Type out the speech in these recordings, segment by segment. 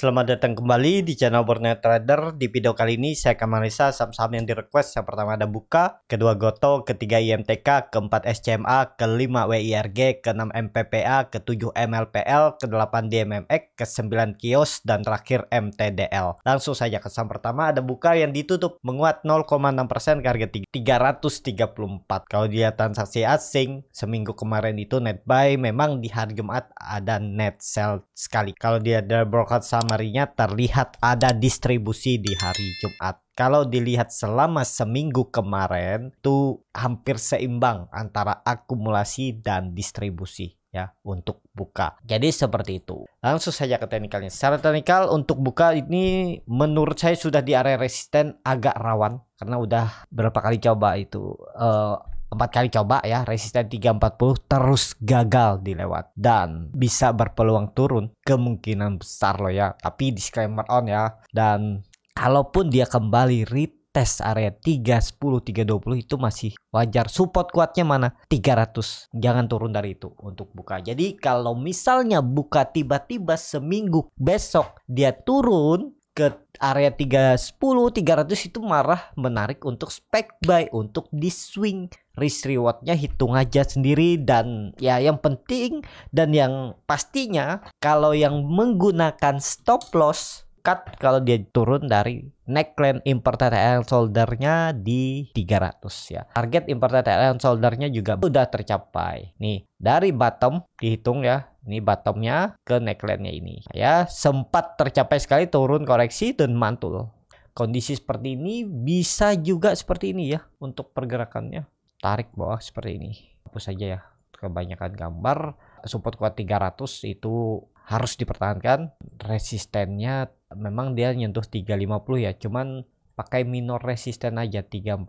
Selamat datang kembali di channel Borneo Trader. Di video kali ini saya akan analisa saham-saham yang direquest. Yang pertama ada Buka, kedua Goto, ketiga IMTK, keempat SCMA, kelima WIRG, keenam MPPA, ketujuh MLPL, kedelapan DMMX, kesembilan Kios, dan terakhir MTDL. Langsung saja ke saham pertama ada Buka yang ditutup menguat 0,6% ke harga 334. Kalau dilihat transaksi asing, seminggu kemarin itu net buy memang di hari Jumat ada net sell sekali. Kalau dia ada broker saham summary-nya terlihat ada distribusi di hari Jumat. Kalau dilihat selama seminggu kemarin tuh hampir seimbang antara akumulasi dan distribusi ya untuk buka. Jadi seperti itu. Langsung saja ke teknikalnya. Secara teknikal untuk buka ini menurut saya sudah di area resisten agak rawan karena udah berapa kali coba itu uh, empat kali coba ya resisten 340 terus gagal dilewat dan bisa berpeluang turun kemungkinan besar loh ya tapi disclaimer on ya dan kalaupun dia kembali retest area 310 320 itu masih wajar support kuatnya mana 300 jangan turun dari itu untuk buka jadi kalau misalnya buka tiba-tiba seminggu besok dia turun ke area 310 300 itu marah menarik untuk spec buy untuk di swing risk rewardnya hitung aja sendiri dan ya yang penting dan yang pastinya kalau yang menggunakan stop loss cut kalau dia turun dari neckline import TTL soldernya di 300 ya. Target import TTL soldernya juga sudah tercapai. Nih, dari bottom dihitung ya. Ini bottomnya ke neckline-nya ini. Ya, sempat tercapai sekali turun koreksi dan mantul. Kondisi seperti ini bisa juga seperti ini ya untuk pergerakannya. Tarik bawah seperti ini. Hapus saja ya kebanyakan gambar support kuat 300 itu harus dipertahankan resistennya memang dia nyentuh 350 ya cuman pakai minor resisten aja 340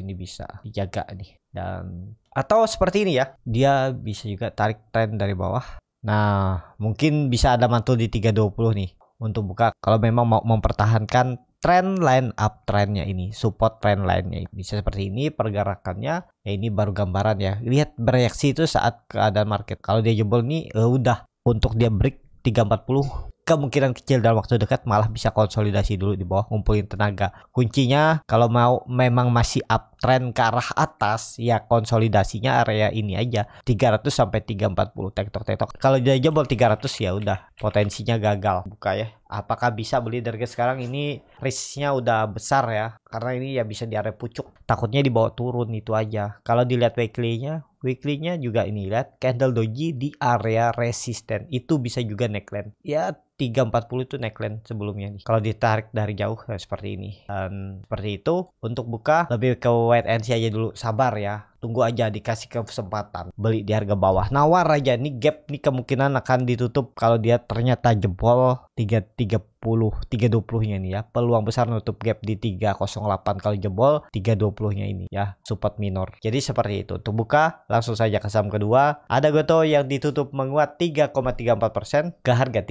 ini bisa dijaga nih dan atau seperti ini ya dia bisa juga tarik trend dari bawah nah mungkin bisa ada mantul di 320 nih untuk buka kalau memang mau mempertahankan trend line up trendnya ini support trend line-nya bisa seperti ini pergerakannya ya ini baru gambaran ya lihat bereaksi itu saat keadaan market kalau dia jebol nih eh, udah untuk dia break 340 kemungkinan kecil dalam waktu dekat malah bisa konsolidasi dulu di bawah ngumpulin tenaga. Kuncinya kalau mau memang masih uptrend ke arah atas ya konsolidasinya area ini aja 300 sampai 340 tektok-tektok. Kalau dia jebol 300 ya udah potensinya gagal buka ya. Apakah bisa beli dari sekarang ini risknya udah besar ya karena ini ya bisa di area pucuk. Takutnya dibawa turun itu aja. Kalau dilihat weekly-nya weekly-nya juga ini lihat candle doji di area resisten itu bisa juga neckline. Ya 340 itu neckline sebelumnya nih. Kalau ditarik dari jauh nah seperti ini. Dan seperti itu untuk buka lebih ke wait and see aja dulu. Sabar ya. Tunggu aja dikasih kesempatan beli di harga bawah. Nawar aja nih gap nih kemungkinan akan ditutup kalau dia ternyata jebol 330 320 nya nih ya. Peluang besar nutup gap di 308 kalau jebol 320 nya ini ya support minor. Jadi seperti itu. Untuk buka langsung saja ke saham kedua. Ada goto yang ditutup menguat 3,34% ke harga 300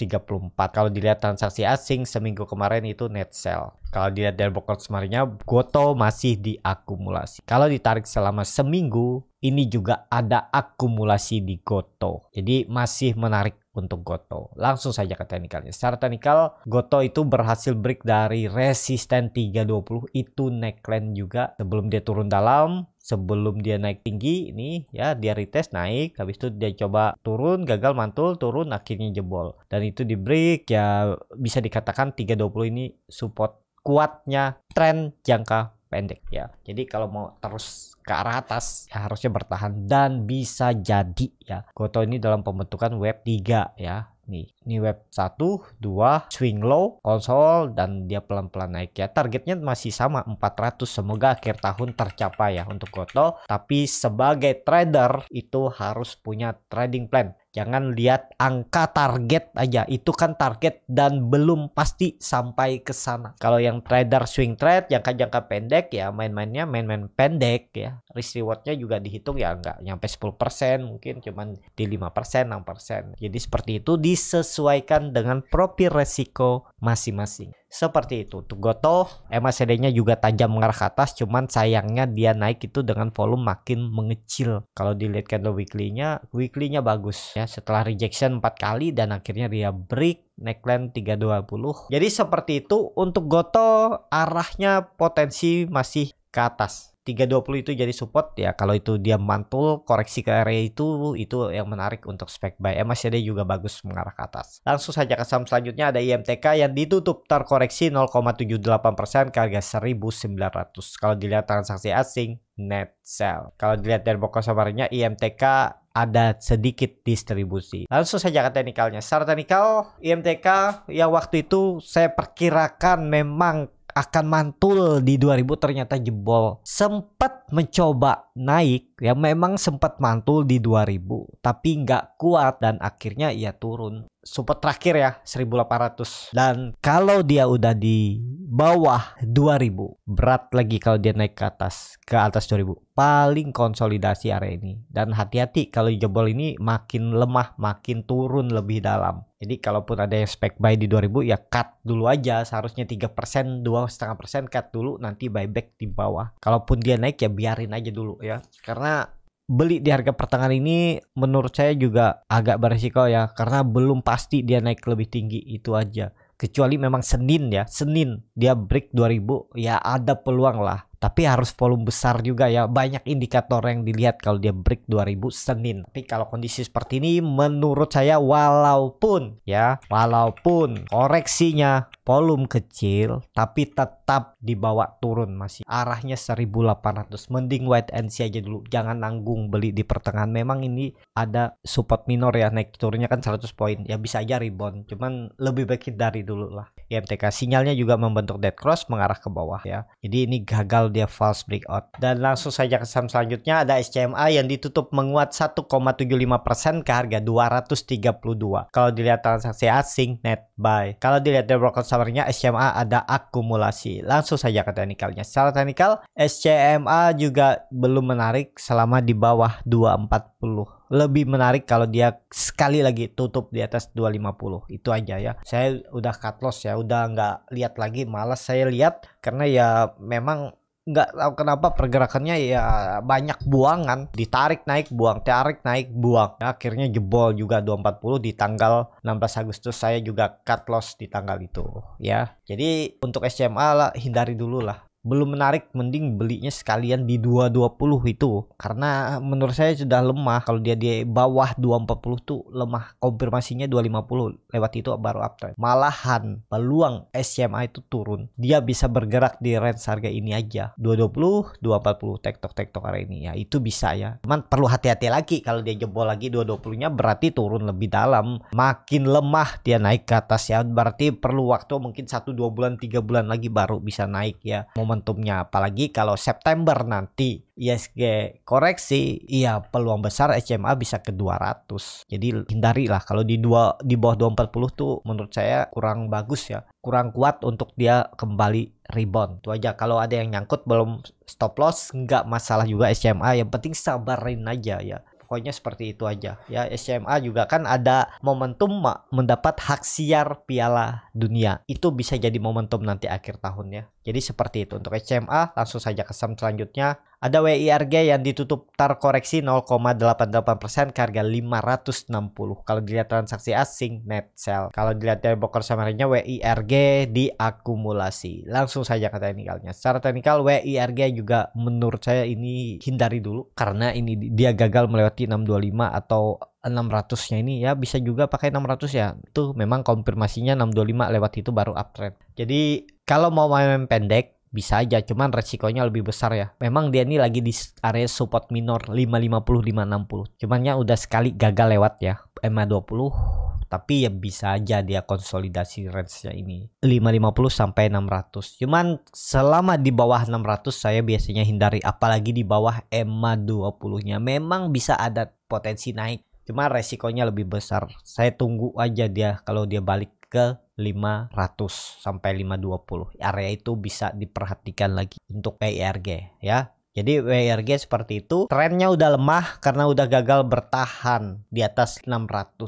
134. Kalau dilihat transaksi asing seminggu kemarin itu net sell. Kalau dilihat dari broker semarinya, Goto masih diakumulasi. Kalau ditarik selama seminggu, ini juga ada akumulasi di Goto. Jadi masih menarik untuk Goto. Langsung saja ke teknikalnya. Secara teknikal, Goto itu berhasil break dari resisten 320 itu neckline juga sebelum dia turun dalam sebelum dia naik tinggi ini ya dia retest naik habis itu dia coba turun gagal mantul turun akhirnya jebol dan itu di break ya bisa dikatakan 320 ini support kuatnya tren jangka pendek ya. Jadi kalau mau terus ke arah atas ya harusnya bertahan dan bisa jadi ya. Goto ini dalam pembentukan web 3 ya. Nih, ini web 1, 2, swing low, console dan dia pelan-pelan naik ya. Targetnya masih sama, 400. Semoga akhir tahun tercapai ya untuk Goto. Tapi sebagai trader itu harus punya trading plan Jangan lihat angka target aja. Itu kan target dan belum pasti sampai ke sana. Kalau yang trader swing trade jangka-jangka pendek ya main-mainnya main-main pendek ya. Risk rewardnya juga dihitung ya nggak nyampe 10% mungkin cuman di 5% 6%. Jadi seperti itu disesuaikan dengan profil resiko masing-masing. Seperti itu. Tugoto MACD-nya juga tajam mengarah ke atas cuman sayangnya dia naik itu dengan volume makin mengecil. Kalau dilihat candle weekly-nya, weekly-nya bagus ya setelah rejection 4 kali dan akhirnya dia break neckline 320. Jadi seperti itu untuk Goto arahnya potensi masih ke atas. 320 itu jadi support ya kalau itu dia mantul koreksi ke area itu itu yang menarik untuk spek buy eh, MACD juga bagus mengarah ke atas langsung saja ke saham selanjutnya ada IMTK yang ditutup terkoreksi 0,78% ke harga 1900 kalau dilihat transaksi asing net sell kalau dilihat dari pokok sabarnya IMTK ada sedikit distribusi. Langsung saja ke teknikalnya. Secara teknikal IMTK yang waktu itu saya perkirakan memang akan mantul di 2000 ternyata jebol. Sempat mencoba naik ya memang sempat mantul di 2000 tapi nggak kuat dan akhirnya ia turun support terakhir ya 1800 dan kalau dia udah di bawah 2000 berat lagi kalau dia naik ke atas ke atas 2000 paling konsolidasi area ini dan hati-hati kalau jebol ini makin lemah makin turun lebih dalam jadi kalaupun ada yang spek buy di 2000 ya cut dulu aja seharusnya 3% 2,5% cut dulu nanti buyback di bawah kalaupun dia naik ya biarin aja dulu ya karena beli di harga pertengahan ini menurut saya juga agak beresiko ya karena belum pasti dia naik lebih tinggi itu aja kecuali memang Senin ya Senin dia break 2000 ya ada peluang lah tapi harus volume besar juga ya banyak indikator yang dilihat kalau dia break 2000 Senin tapi kalau kondisi seperti ini menurut saya walaupun ya walaupun koreksinya volume kecil tapi tetap dibawa turun masih arahnya 1800 mending wait and see aja dulu jangan nanggung beli di pertengahan memang ini ada support minor ya naik turunnya kan 100 poin ya bisa aja rebound cuman lebih baik dari dulu lah IMTK ya sinyalnya juga membentuk dead cross mengarah ke bawah ya jadi ini gagal kalau dia false breakout. Dan langsung saja ke saham selanjutnya ada SCMA yang ditutup menguat 1,75% ke harga 232. Kalau dilihat transaksi asing net buy. Kalau dilihat dari broker summary-nya SCMA ada akumulasi. Langsung saja ke teknikalnya. Secara teknikal SCMA juga belum menarik selama di bawah 240 lebih menarik kalau dia sekali lagi tutup di atas 250 itu aja ya saya udah cut loss ya udah nggak lihat lagi malas saya lihat karena ya memang nggak tahu kenapa pergerakannya ya banyak buangan ditarik naik buang tarik naik buang ya, akhirnya jebol juga 240 di tanggal 16 Agustus saya juga cut loss di tanggal itu ya jadi untuk SCMA lah hindari dulu lah belum menarik mending belinya sekalian di 220 itu karena eh, menurut saya sudah lemah kalau dia di bawah 240 tuh lemah konfirmasinya 250 lewat itu baru uptrend malahan peluang SCMA itu turun dia bisa bergerak di range harga ini aja 220 240 tektok tektok hari ini ya itu bisa ya cuman perlu hati-hati lagi kalau dia jebol lagi 220 nya berarti turun lebih dalam makin lemah dia naik ke atas ya berarti perlu waktu mungkin 1-2 bulan 3 bulan lagi baru bisa naik ya momentumnya apalagi kalau September nanti ISG koreksi iya peluang besar SCMA bisa ke 200 jadi hindarilah kalau di dua di bawah 240 tuh menurut saya kurang bagus ya kurang kuat untuk dia kembali rebound itu aja kalau ada yang nyangkut belum stop loss nggak masalah juga SMA yang penting sabarin aja ya pokoknya seperti itu aja ya SMA juga kan ada momentum mendapat hak siar Piala Dunia itu bisa jadi momentum nanti akhir tahunnya. jadi seperti itu untuk SMA langsung saja ke sem selanjutnya ada WIRG yang ditutup terkoreksi 0,88% ke harga 560. Kalau dilihat transaksi asing net sell. Kalau dilihat dari broker summary WIRG diakumulasi. Langsung saja ke teknikalnya. Secara teknikal WIRG juga menurut saya ini hindari dulu karena ini dia gagal melewati 625 atau 600-nya ini ya bisa juga pakai 600 ya. Tuh memang konfirmasinya 625 lewat itu baru uptrend. Jadi kalau mau main pendek bisa aja cuman resikonya lebih besar ya memang dia ini lagi di area support minor 550 560 cuman ya udah sekali gagal lewat ya ma 20 tapi ya bisa aja dia konsolidasi range-nya ini 550 sampai 600 cuman selama di bawah 600 saya biasanya hindari apalagi di bawah ma 20 nya memang bisa ada potensi naik Cuman resikonya lebih besar saya tunggu aja dia kalau dia balik ke 500 sampai 520. Area itu bisa diperhatikan lagi untuk PIRG ya. Jadi WRG seperti itu, trennya udah lemah karena udah gagal bertahan di atas 600.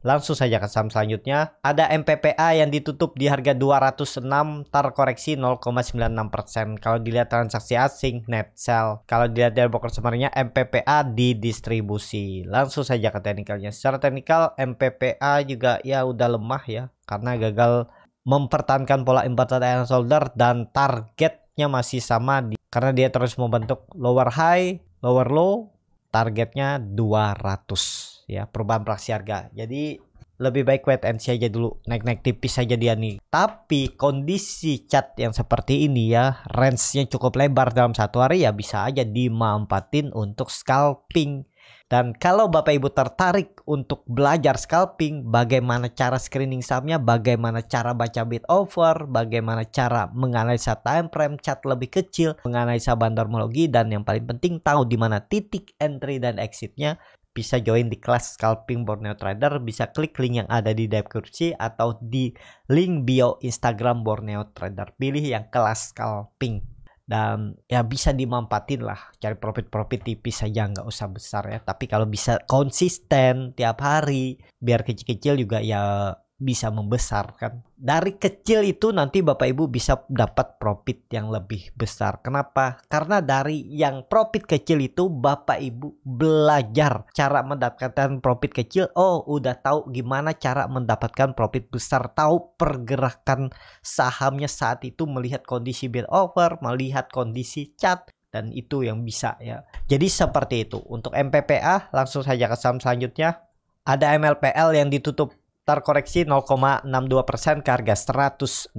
Langsung saja ke saham selanjutnya. Ada MPPA yang ditutup di harga 206, tar koreksi 0,96%. Kalau dilihat transaksi asing, net sell. Kalau dilihat dari broker sebenarnya MPPA didistribusi. Langsung saja ke teknikalnya. Secara teknikal MPPA juga ya udah lemah ya karena gagal mempertahankan pola inverted iron solder dan target bentuknya masih sama di, karena dia terus membentuk lower high, lower low, targetnya 200 ya perubahan praksi harga. Jadi lebih baik wait and see aja dulu naik-naik tipis saja dia nih tapi kondisi cat yang seperti ini ya range-nya cukup lebar dalam satu hari ya bisa aja dimampatin untuk scalping dan kalau Bapak Ibu tertarik untuk belajar scalping, bagaimana cara screening sahamnya, bagaimana cara baca bid offer, bagaimana cara menganalisa time frame chart lebih kecil, menganalisa bandarmologi, dan yang paling penting tahu di mana titik entry dan exitnya, bisa join di kelas scalping Borneo Trader, bisa klik link yang ada di deskripsi atau di link bio Instagram Borneo Trader. Pilih yang kelas scalping dan ya bisa dimampatin lah cari profit-profit tipis saja nggak usah besar ya tapi kalau bisa konsisten tiap hari biar kecil-kecil juga ya bisa membesar kan. Dari kecil itu nanti Bapak Ibu bisa dapat profit yang lebih besar. Kenapa? Karena dari yang profit kecil itu Bapak Ibu belajar cara mendapatkan profit kecil. Oh, udah tahu gimana cara mendapatkan profit besar, tahu pergerakan sahamnya saat itu melihat kondisi bid over, melihat kondisi chat dan itu yang bisa ya. Jadi seperti itu. Untuk MPPA langsung saja ke saham selanjutnya. Ada MLPL yang ditutup terkoreksi 0,62 persen ke harga 160.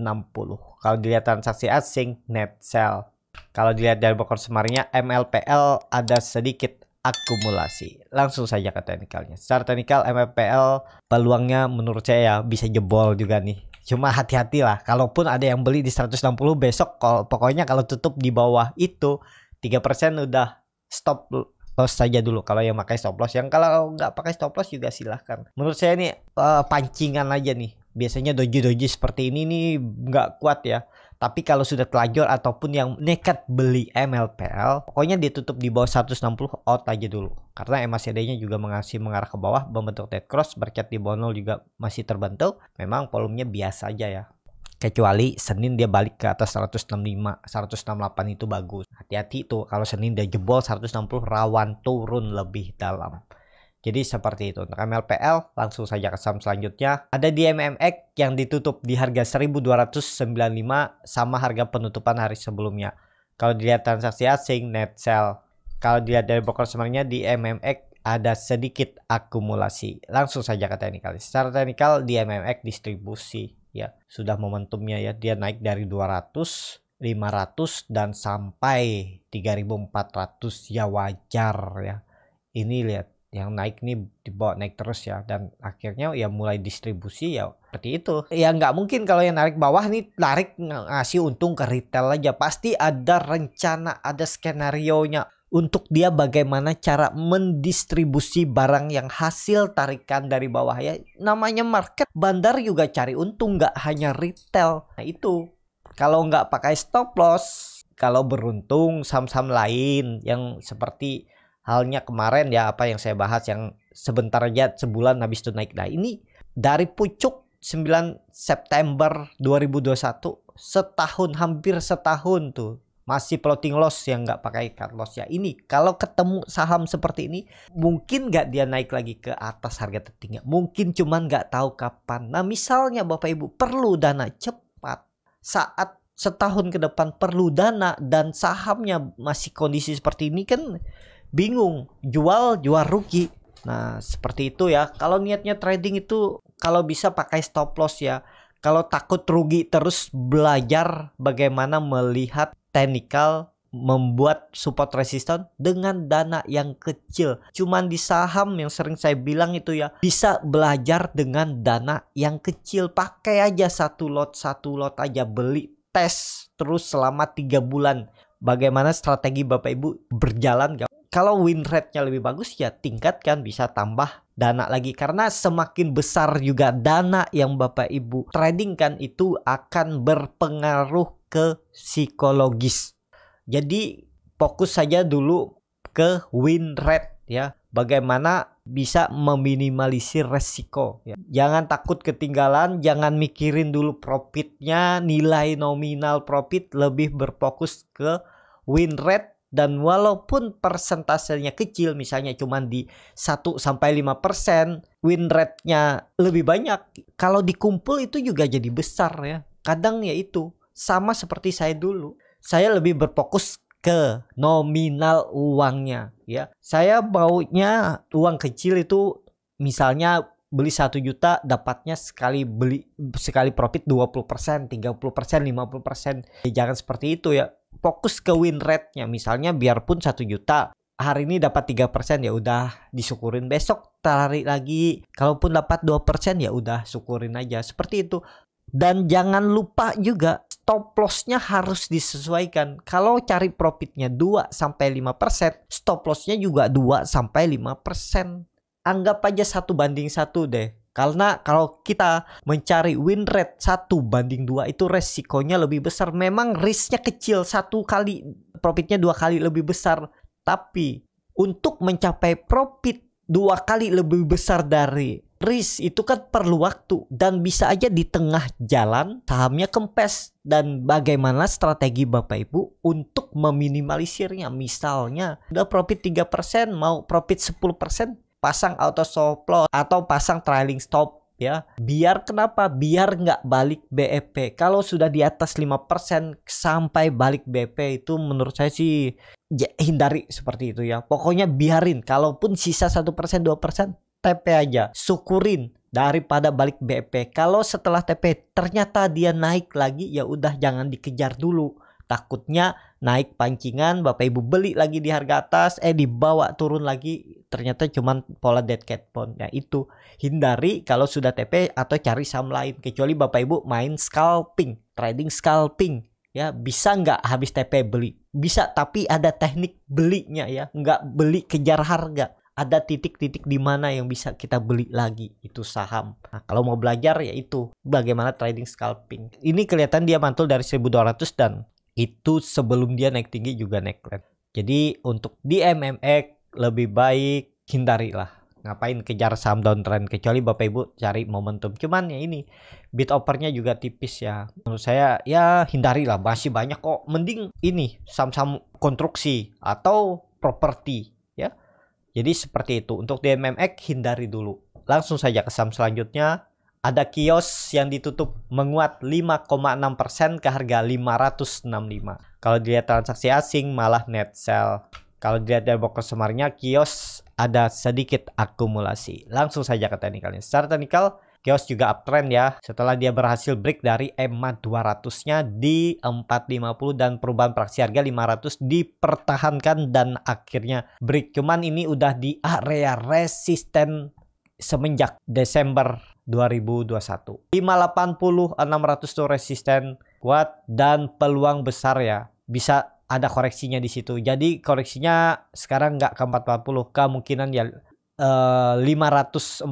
Kalau dilihat transaksi asing, net sell. Kalau dilihat dari bokor semarinya, MLPL ada sedikit akumulasi. Langsung saja ke teknikalnya. Secara teknikal MLPL peluangnya menurut saya ya bisa jebol juga nih. Cuma hati-hati lah, kalaupun ada yang beli di 160 besok, kalau, pokoknya kalau tutup di bawah itu, 3% udah stop loss saja dulu kalau yang pakai stop loss yang kalau nggak pakai stop loss juga silahkan menurut saya ini uh, eh, pancingan aja nih biasanya doji-doji seperti ini nih nggak kuat ya tapi kalau sudah telajor ataupun yang nekat beli MLPL, pokoknya ditutup di bawah 160 out aja dulu. Karena MACD-nya juga mengasih mengarah ke bawah, membentuk dead cross, bercat di bawah 0 juga masih terbentuk. Memang volumenya biasa aja ya kecuali Senin dia balik ke atas 165 168 itu bagus hati-hati tuh kalau Senin dia jebol 160 rawan turun lebih dalam jadi seperti itu untuk MLPL langsung saja ke saham selanjutnya ada di MMX yang ditutup di harga 1295 sama harga penutupan hari sebelumnya kalau dilihat transaksi asing net sell kalau dilihat dari broker sebenarnya di MMX ada sedikit akumulasi. Langsung saja ke teknikal. Secara teknikal di MMX distribusi ya sudah momentumnya ya dia naik dari 200 500 dan sampai 3400 ya wajar ya ini lihat yang naik nih dibawa naik terus ya dan akhirnya ya mulai distribusi ya seperti itu ya nggak mungkin kalau yang narik bawah nih narik ngasih untung ke retail aja pasti ada rencana ada skenario nya untuk dia bagaimana cara mendistribusi barang yang hasil tarikan dari bawah ya namanya market bandar juga cari untung nggak hanya retail nah itu kalau nggak pakai stop loss kalau beruntung saham-saham lain yang seperti halnya kemarin ya apa yang saya bahas yang sebentar aja sebulan habis itu naik nah ini dari pucuk 9 September 2021 setahun hampir setahun tuh masih floating loss yang nggak pakai cut loss ya ini kalau ketemu saham seperti ini mungkin nggak dia naik lagi ke atas harga tertinggi mungkin cuman nggak tahu kapan nah misalnya bapak ibu perlu dana cepat saat setahun ke depan perlu dana dan sahamnya masih kondisi seperti ini kan bingung jual jual rugi nah seperti itu ya kalau niatnya trading itu kalau bisa pakai stop loss ya kalau takut rugi terus belajar bagaimana melihat technical membuat support resistance dengan dana yang kecil. Cuman di saham yang sering saya bilang itu ya bisa belajar dengan dana yang kecil. Pakai aja satu lot satu lot aja beli tes terus selama tiga bulan. Bagaimana strategi Bapak Ibu berjalan gak? kalau win rate-nya lebih bagus ya tingkatkan bisa tambah dana lagi karena semakin besar juga dana yang Bapak Ibu trading kan itu akan berpengaruh ke psikologis. Jadi fokus saja dulu ke win rate ya. Bagaimana bisa meminimalisir resiko ya. Jangan takut ketinggalan, jangan mikirin dulu profitnya, nilai nominal profit lebih berfokus ke win rate dan walaupun persentasenya kecil misalnya cuma di 1 sampai 5 persen win rate-nya lebih banyak kalau dikumpul itu juga jadi besar ya kadang ya itu sama seperti saya dulu saya lebih berfokus ke nominal uangnya ya saya maunya uang kecil itu misalnya beli satu juta dapatnya sekali beli sekali profit 20%, 30%, 50%. Ya, jangan seperti itu ya fokus ke win rate-nya misalnya biarpun satu juta hari ini dapat tiga persen ya udah disyukurin besok tarik lagi kalaupun dapat dua persen ya udah syukurin aja seperti itu dan jangan lupa juga stop loss-nya harus disesuaikan. Kalau cari profitnya 2 sampai 5%, stop loss-nya juga 2 sampai 5%. Anggap aja satu banding satu deh. Karena kalau kita mencari win rate 1 banding 2 itu resikonya lebih besar. Memang risknya kecil, satu kali profitnya dua kali lebih besar. Tapi untuk mencapai profit dua kali lebih besar dari risk itu kan perlu waktu dan bisa aja di tengah jalan sahamnya kempes dan bagaimana strategi Bapak Ibu untuk meminimalisirnya misalnya udah profit 3% mau profit 10% pasang auto stop atau pasang trailing stop ya. Biar kenapa? Biar nggak balik BEP. Kalau sudah di atas 5% sampai balik BEP itu menurut saya sih ya, hindari seperti itu ya. Pokoknya biarin. Kalaupun sisa 1% 2% TP aja. Syukurin daripada balik BEP. Kalau setelah TP ternyata dia naik lagi ya udah jangan dikejar dulu. Takutnya naik pancingan Bapak Ibu beli lagi di harga atas eh dibawa turun lagi ternyata cuma pola dead cat pond. ya nah, itu hindari kalau sudah TP atau cari saham lain. Kecuali bapak ibu main scalping, trading scalping. Ya bisa nggak habis TP beli? Bisa tapi ada teknik belinya ya. Nggak beli kejar harga. Ada titik-titik di mana yang bisa kita beli lagi itu saham. Nah, kalau mau belajar ya itu bagaimana trading scalping. Ini kelihatan dia mantul dari 1200 dan itu sebelum dia naik tinggi juga naik land. Jadi untuk di MMX lebih baik hindari lah. ngapain kejar saham downtrend kecuali Bapak Ibu cari momentum. Cuman ya ini bid opernya juga tipis ya. Menurut saya ya hindari lah. masih banyak kok. Mending ini saham-saham konstruksi atau properti ya. Jadi seperti itu. Untuk DMMX hindari dulu. Langsung saja ke saham selanjutnya. Ada kios yang ditutup menguat 5,6% ke harga 565. Kalau dilihat transaksi asing malah net sell. Kalau dilihat dari box semarnya kios ada sedikit akumulasi. Langsung saja ke teknikalnya. Secara teknikal, kios juga uptrend ya. Setelah dia berhasil break dari EMA 200-nya di 450 dan perubahan praksi harga 500 dipertahankan dan akhirnya break. Cuman ini udah di area resisten semenjak Desember 2021. 580 600 tuh resisten kuat dan peluang besar ya bisa ada koreksinya di situ. Jadi koreksinya sekarang nggak ke 440 kemungkinan ya eh, 5480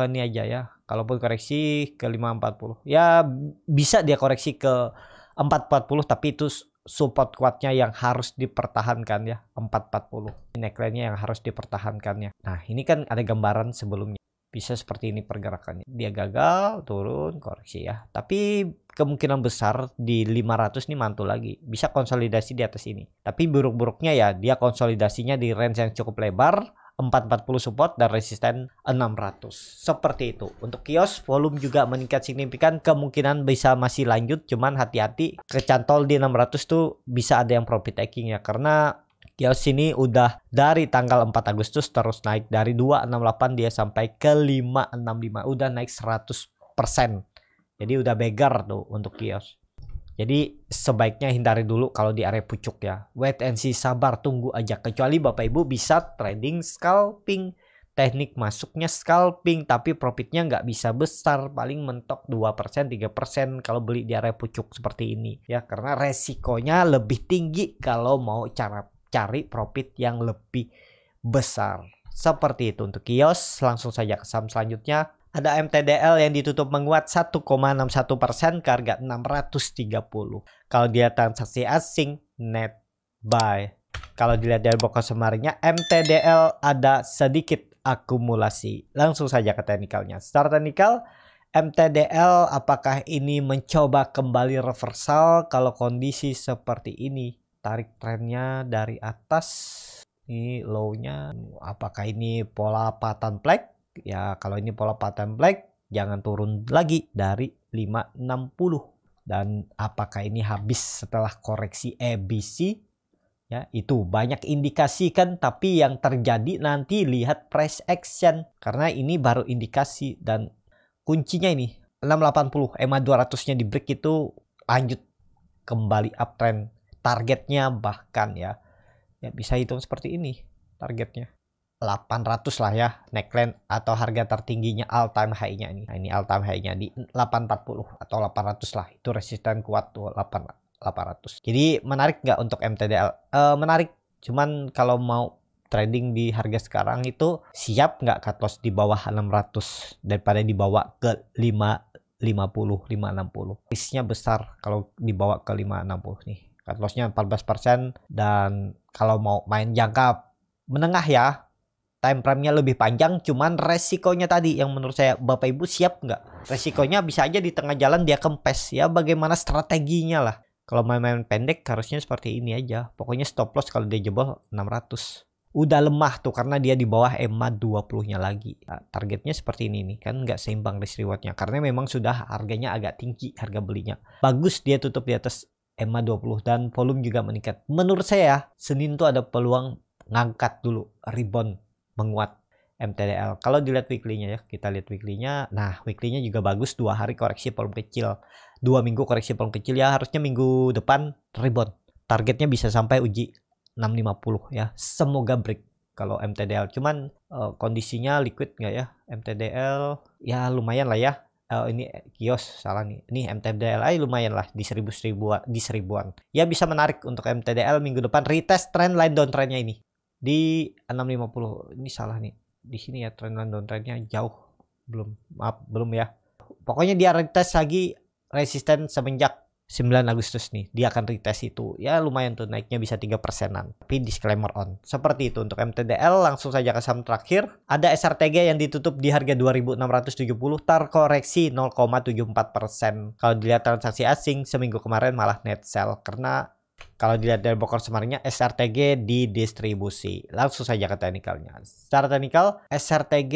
an ini aja ya. Kalaupun koreksi ke 540. Ya bisa dia koreksi ke 440 tapi itu support kuatnya yang harus dipertahankan ya 440 neckline-nya yang harus dipertahankannya nah ini kan ada gambaran sebelumnya bisa seperti ini pergerakannya. Dia gagal, turun, koreksi ya. Tapi kemungkinan besar di 500 nih mantul lagi. Bisa konsolidasi di atas ini. Tapi buruk-buruknya ya dia konsolidasinya di range yang cukup lebar. 440 support dan resisten 600 seperti itu untuk kios volume juga meningkat signifikan kemungkinan bisa masih lanjut cuman hati-hati kecantol di 600 tuh bisa ada yang profit taking ya karena Kios ini udah dari tanggal 4 Agustus terus naik dari 268 dia sampai ke 565 udah naik 100%. Jadi udah begar tuh untuk kios. Jadi sebaiknya hindari dulu kalau di area pucuk ya. Wait and see sabar tunggu aja kecuali Bapak Ibu bisa trading scalping. Teknik masuknya scalping tapi profitnya nggak bisa besar paling mentok 2% 3% kalau beli di area pucuk seperti ini ya karena resikonya lebih tinggi kalau mau cara cari profit yang lebih besar. Seperti itu untuk kios. Langsung saja ke saham selanjutnya. Ada MTDL yang ditutup menguat 1,61 persen ke harga 630. Kalau dilihat transaksi asing, net buy. Kalau dilihat dari pokok semarinya MTDL ada sedikit akumulasi. Langsung saja ke teknikalnya. start teknikal, MTDL apakah ini mencoba kembali reversal kalau kondisi seperti ini? tarik trennya dari atas ini low-nya apakah ini pola pattern black ya kalau ini pola pattern black jangan turun lagi dari 560 dan apakah ini habis setelah koreksi ABC ya itu banyak indikasi kan tapi yang terjadi nanti lihat price action karena ini baru indikasi dan kuncinya ini 680 EMA 200 nya di break itu lanjut kembali uptrend targetnya bahkan ya ya bisa hitung seperti ini targetnya 800 lah ya neckline atau harga tertingginya all time high-nya ini. Nah, ini all time high-nya di 840 atau 800 lah. Itu resisten kuat tuh 800. Jadi menarik nggak untuk MTDL? E, eh, menarik, cuman kalau mau trading di harga sekarang itu siap nggak cut loss di bawah 600 daripada dibawa ke 550, 560. Risknya besar kalau dibawa ke 560 nih. Cut kan lossnya 14% dan kalau mau main jangka menengah ya time frame-nya lebih panjang cuman resikonya tadi yang menurut saya Bapak Ibu siap nggak? Resikonya bisa aja di tengah jalan dia kempes ya bagaimana strateginya lah. Kalau main-main pendek harusnya seperti ini aja. Pokoknya stop loss kalau dia jebol 600. Udah lemah tuh karena dia di bawah EMA 20-nya lagi. Nah, targetnya seperti ini nih kan nggak seimbang risk rewardnya. Karena memang sudah harganya agak tinggi harga belinya. Bagus dia tutup di atas EMA 20 dan volume juga meningkat. Menurut saya Senin tuh ada peluang ngangkat dulu rebound menguat MTDL. Kalau dilihat weekly-nya ya, kita lihat weekly-nya. Nah, weekly-nya juga bagus. Dua hari koreksi volume kecil. Dua minggu koreksi volume kecil ya. Harusnya minggu depan rebound. Targetnya bisa sampai uji 650 ya. Semoga break kalau MTDL. Cuman uh, kondisinya liquid nggak ya? MTDL ya lumayan lah ya oh ini eh, kios salah nih ini MTDLI lumayan lah di seribu seribu di seribuan ya bisa menarik untuk MTDL minggu depan retest trend line downtrendnya ini di 650 ini salah nih di sini ya trend line downtrendnya jauh belum maaf belum ya pokoknya dia retest lagi resisten semenjak 9 Agustus nih dia akan retest itu ya lumayan tuh naiknya bisa tiga persenan. tapi disclaimer on seperti itu untuk MTDL langsung saja ke saham terakhir ada SRTG yang ditutup di harga 2670 terkoreksi 0,74% kalau dilihat transaksi asing seminggu kemarin malah net sell karena kalau dilihat dari bokor semarinya SRTG didistribusi langsung saja ke teknikalnya secara teknikal SRTG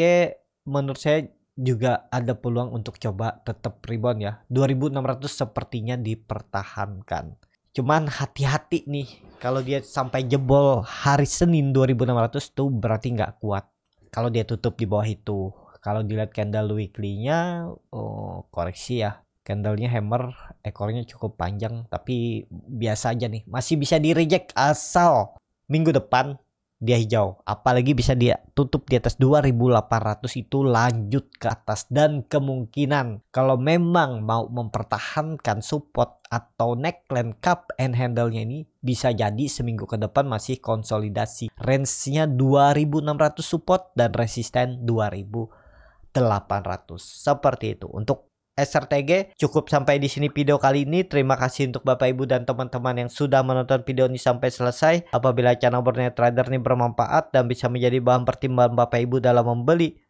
menurut saya juga ada peluang untuk coba tetap rebound ya. 2600 sepertinya dipertahankan. Cuman hati-hati nih kalau dia sampai jebol hari Senin 2600 tuh berarti nggak kuat. Kalau dia tutup di bawah itu. Kalau dilihat candle weekly-nya oh, koreksi ya. Candle-nya hammer, ekornya cukup panjang tapi biasa aja nih. Masih bisa di reject asal minggu depan dia hijau. Apalagi bisa dia tutup di atas 2800 itu lanjut ke atas dan kemungkinan kalau memang mau mempertahankan support atau neckline cup and handle-nya ini bisa jadi seminggu ke depan masih konsolidasi. Range-nya 2600 support dan resisten 2800. Seperti itu untuk SRTG cukup sampai di sini video kali ini terima kasih untuk Bapak Ibu dan teman-teman yang sudah menonton video ini sampai selesai apabila channel Borneo Trader ini bermanfaat dan bisa menjadi bahan pertimbangan Bapak Ibu dalam membeli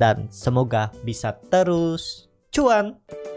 dan semoga bisa terus cuan.